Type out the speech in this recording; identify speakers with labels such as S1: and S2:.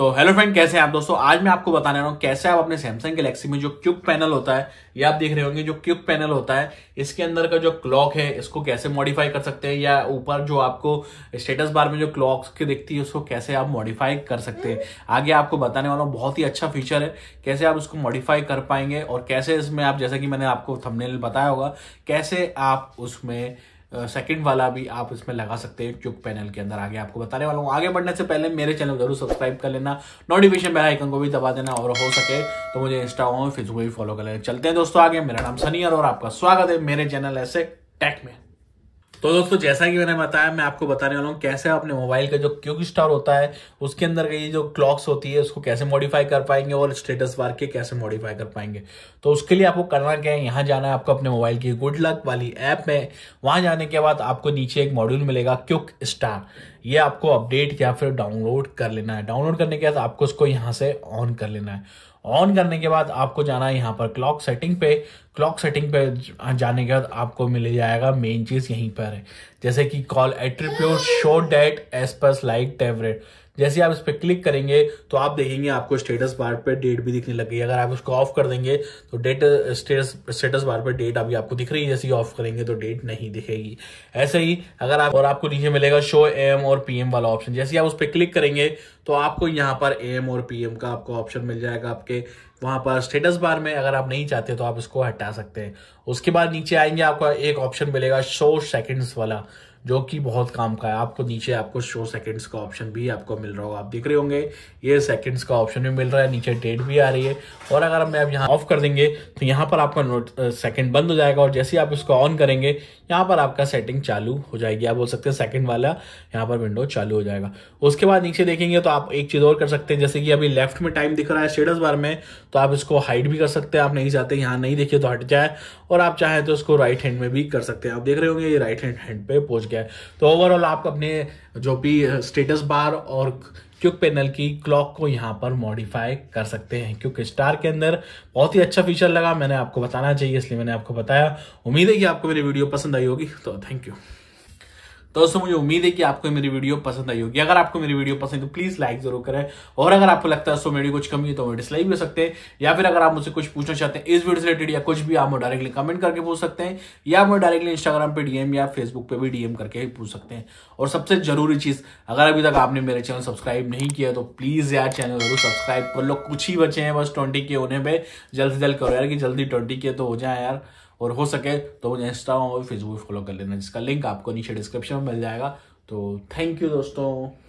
S1: तो hello friend कैसे हैं आप दोस्तों आज मैं आपको बताने रहा हूँ कैसे आप अपने सैमसंग गैलेक्सी में जो क्यूब पैनल होता है ये आप देख रहे होंगे जो क्यूब पैनल होता है इसके अंदर का जो क्लॉक है इसको कैसे मॉडिफाई कर सकते हैं या ऊपर जो आपको स्टेटस बार में जो क्लॉक की दिखती है उसको कैसे आप मॉडिफाई कर सकते हैं आगे आपको बताने वाला हूँ बहुत ही अच्छा फीचर है कैसे आप उसको मॉडिफाई कर पाएंगे और कैसे इसमें आप जैसा कि मैंने आपको थमनेल बताया होगा कैसे आप उसमें सेकंड वाला भी आप इसमें लगा सकते हैं चुक पैनल के अंदर आगे आपको बताने वाला हूँ आगे बढ़ने से पहले मेरे चैनल को जरूर सब्सक्राइब कर लेना नोटिफिकेशन बेल आइकन को भी दबा देना और हो सके तो मुझे इंस्टाग्राम और फेसबुक भी फॉलो कर लेना चलते हैं दोस्तों आगे मेरा नाम सनी और आपका स्वागत है मेरे चैनल ऐसे टेक में तो दोस्तों जैसा कि मैंने बताया मैं आपको बताने वाला हूँ कैसे अपने मोबाइल का जो क्यूक स्टार होता है उसके अंदर ये जो क्लॉक्स होती है उसको कैसे मॉडिफाई कर पाएंगे और स्टेटस बार के कैसे मॉडिफाई कर पाएंगे तो उसके लिए आपको करना क्या है यहाँ जाना है आपको अपने मोबाइल की गुड लक वाली ऐप में वहां जाने के बाद आपको नीचे एक मॉड्यूल मिलेगा क्यूक स्टार ये आपको अपडेट या फिर डाउनलोड कर लेना है डाउनलोड करने के बाद आपको उसको यहाँ से ऑन कर लेना है ऑन करने के बाद आपको जाना है यहाँ पर क्लॉक सेटिंग पे क्लॉक सेटिंग पे जाने के बाद आपको मिल जाएगा मेन चीज़ यहीं पर है जैसे कि call attribute show date as पर लाइक टेवरेट जैसे आप इस पर क्लिक करेंगे तो आप देखेंगे आपको स्टेटस बार पर डेट भी दिखने लग गई अगर आप उसको ऑफ कर देंगे तो डेट स्टेटस स्टेटस बार पर डेट अभी आपको दिख रही है जैसे ऑफ करेंगे तो डेट नहीं दिखेगी ऐसे ही अगर आप और आपको नीचे मिलेगा शो एम और पीएम वाला ऑप्शन जैसे आप उस पर क्लिक करेंगे तो आपको यहाँ पर एम और पीएम का आपको ऑप्शन मिल जाएगा आपके वहां पर स्टेटस बार में अगर आप नहीं चाहते तो आप इसको हटा सकते हैं उसके बाद नीचे आएंगे आपका एक ऑप्शन मिलेगा शो सेकंड्स वाला जो कि बहुत काम का है आपको नीचे आपको शो सेकंड्स का ऑप्शन भी आपको मिल रहा होगा आप देख रहे होंगे ये सेकंड्स का ऑप्शन भी मिल रहा है नीचे डेट भी आ रही है और अगर हम आप यहाँ ऑफ कर देंगे तो यहाँ पर आपका नोट सेकंड uh, बंद हो जाएगा और जैसे आप इसको ऑन करेंगे यहाँ पर आपका सेटिंग चालू हो जाएगी आप बोल सकते हैं सेकंड वाला यहाँ पर विंडो चालू हो जाएगा उसके बाद नीचे देखेंगे तो आप एक चीज़ और कर सकते हैं जैसे कि अभी लेफ्ट में टाइम दिख रहा है स्टेटस बार में तो आप इसको हाइड भी कर सकते हैं आप नहीं चाहते यहाँ नहीं देखिए तो हट जाए और आप चाहें तो उसको राइट हैंड में भी कर सकते हैं आप देख रहे होंगे ये राइट हैंड हैंड पे पहुंच चुका है तो ओवरऑल आप अपने जो भी स्टेटस बार और क्यूक पैनल की क्लॉक को यहाँ पर मॉडिफाई कर सकते हैं क्योंकि स्टार के अंदर बहुत ही अच्छा फीचर लगा मैंने आपको बताना चाहिए इसलिए मैंने आपको बताया उम्मीद है कि आपको मेरी वीडियो पसंद आई होगी तो थैंक यू तो दोस्तों मुझे उम्मीद है कि आपको मेरी वीडियो पसंद आई होगी अगर आपको मेरी वीडियो पसंद है तो प्लीज लाइक जरूर करें और अगर आपको लगता है दोस्तों मेरी कुछ कमी है तो डिसलाइक भी सकते हैं या फिर अगर आप मुझसे कुछ पूछना चाहते हैं इस वीडियो से रिलेटेड या कुछ भी आप डायरेक्टली कमेंट करके पूछ सकते हैं या मुझे डायरेक्टली इंस्टाग्राम पर डीएम या फेसबुक पर भी डीएम करके पूछ सकते हैं और सबसे जरूरी चीज अगर अभी तक आपने मेरे चैनल सब्सक्राइब नहीं किया तो प्लीज यार चैनल जरूर सब्सक्राइब कर लो कुछ ही बचे हैं बस ट्वेंटी के होने पर जल्द से जल्द करो यार कि जल्दी ट्वेंटी के तो हो जाए यार और हो सके तो मुझे इंस्टाग्राम और फेसबुक फॉलो कर लेना जिसका लिंक आपको नीचे डिस्क्रिप्शन में मिल जाएगा तो थैंक यू दोस्तों